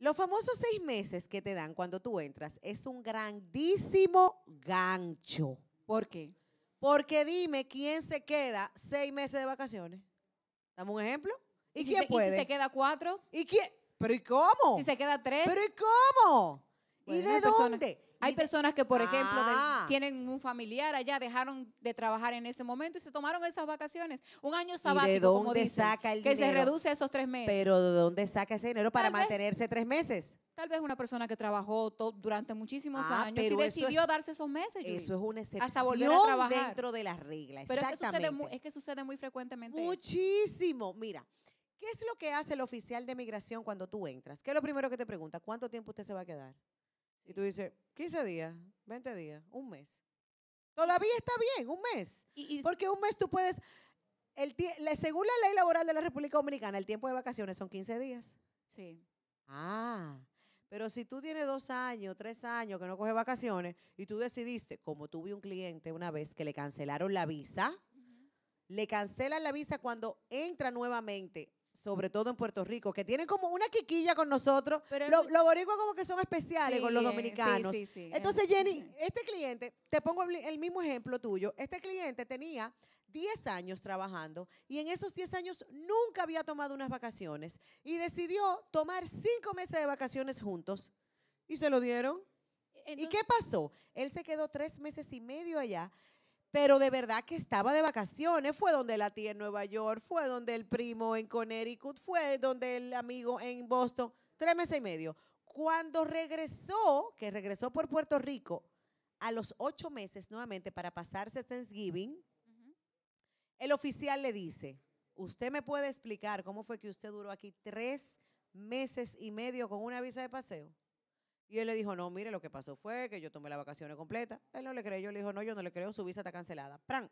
Los famosos seis meses que te dan cuando tú entras es un grandísimo gancho. ¿Por qué? Porque dime quién se queda seis meses de vacaciones. Dame un ejemplo. ¿Y, quién puede? ¿Y si se queda cuatro? ¿Y quién? ¿Pero y cómo? Si se queda tres. ¿Pero y cómo? ¿Y de dónde? Hay personas que, por ejemplo, ah. tienen un familiar allá, dejaron de trabajar en ese momento y se tomaron esas vacaciones. Un año sabático, de dónde saca el que se reduce a esos tres meses. Pero ¿de dónde saca ese dinero para mantenerse tres meses? tal vez una persona que trabajó durante muchísimos ah, años y decidió darse esos meses. eso es una excepción hasta volver a trabajar. dentro de las reglas. Pero es que, sucede, es que sucede muy frecuentemente. Muchísimo. Mira, ¿qué es lo que hace el oficial de migración cuando tú entras? ¿Qué es lo primero que te pregunta? ¿Cuánto tiempo usted se va a quedar? Y tú dices, 15 días, 20 días, un mes. Todavía está bien, un mes. Porque un mes tú puedes, el, según la ley laboral de la República Dominicana, el tiempo de vacaciones son 15 días. Sí. Ah, pero si tú tienes dos años, tres años que no coge vacaciones y tú decidiste, como tuve un cliente una vez que le cancelaron la visa, le cancelan la visa cuando entra nuevamente sobre todo en Puerto Rico, que tienen como una quiquilla con nosotros. Pero los boricuas como que son especiales con los dominicanos. Entonces, em. Jenny, este cliente, te pongo el mismo ejemplo tuyo, este cliente tenía 10 años trabajando y en esos 10 años nunca había tomado unas vacaciones y decidió tomar 5 meses de vacaciones juntos y se lo dieron. ¿Y qué pasó? Él se quedó 3 meses y medio allá pero de verdad que estaba de vacaciones. Fue donde la tía en Nueva York, fue donde el primo en Connecticut, fue donde el amigo en Boston, tres meses y medio. Cuando regresó, que regresó por Puerto Rico, a los ocho meses nuevamente para pasarse Thanksgiving, el oficial le dice, ¿usted me puede explicar cómo fue que usted duró aquí tres meses y medio con una visa de paseo? Y él le dijo, no, mire, lo que pasó fue que yo tomé las vacaciones completas. Él no le creyó, le dijo, no, yo no le creo, su visa está cancelada. ¡Pran!